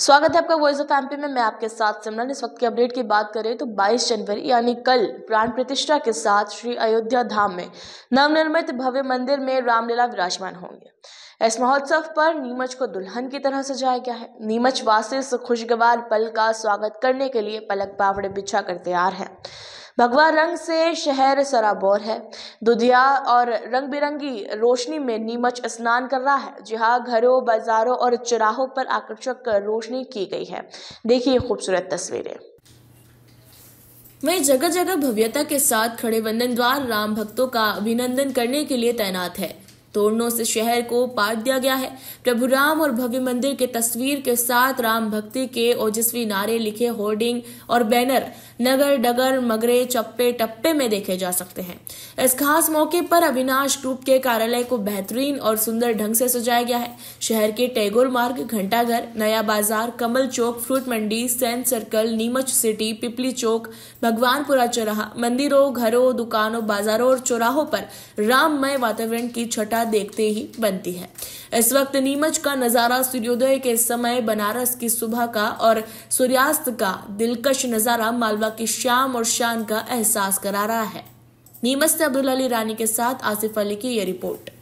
स्वागत है आपका वॉइस ऑफ एमपी में मैं आपके साथ सिमरन इस वक्त की अपडेट की बात करें तो 22 जनवरी यानी कल प्राण प्रतिष्ठा के साथ श्री अयोध्या धाम में नवनिर्मित भव्य मंदिर में रामलीला विराजमान होंगे इस महोत्सव पर नीमच को दुल्हन की तरह सजाया गया है नीमच वासी खुशगवार पल का स्वागत करने के लिए पलक पावड़े बिछा कर तैयार हैं भगवा रंग से शहर सराबोर है दुधिया और रंग बिरंगी रोशनी में नीमच स्नान कर रहा है जहाँ घरों बाजारों और चौराहों पर आकर्षक रोशनी की गई है देखिए खूबसूरत तस्वीरें वही जगह जगह भव्यता के साथ खड़े वंदन द्वार राम भक्तों का अभिनंदन करने के लिए तैनात है तोरणों से शहर को पाट दिया गया है प्रभु राम और भव्य मंदिर के तस्वीर के साथ राम भक्ति के ओजस्वी नारे लिखे होर्डिंग और बैनर नगर डगर मगरे चप्पे टप्पे में देखे जा सकते हैं इस खास मौके पर अविनाश ग्रुप के कार्यालय को बेहतरीन और सुंदर ढंग से सजाया गया है शहर के टैगोर मार्ग Ghantaghar Naya Bazar Kamal Chowk fruit Mandi saint circle Neemuch city Pipli Chowk Bhagwanpura चौराहा मंदिरों घरों दुकानों बाजारों और चौराहों पर राममय वातावरण की छठा देखते ही बनती है इस वक्त नीमच का नज़ारा सूर्योदय के समय बनारस की सुबह का और सूर्यास्त का दिलकश नज़ारा मालवा की शाम और शान का एहसास करा रहा है नीमच से अब्दुल अली रानी के साथ आसिफ अली की यह रिपोर्ट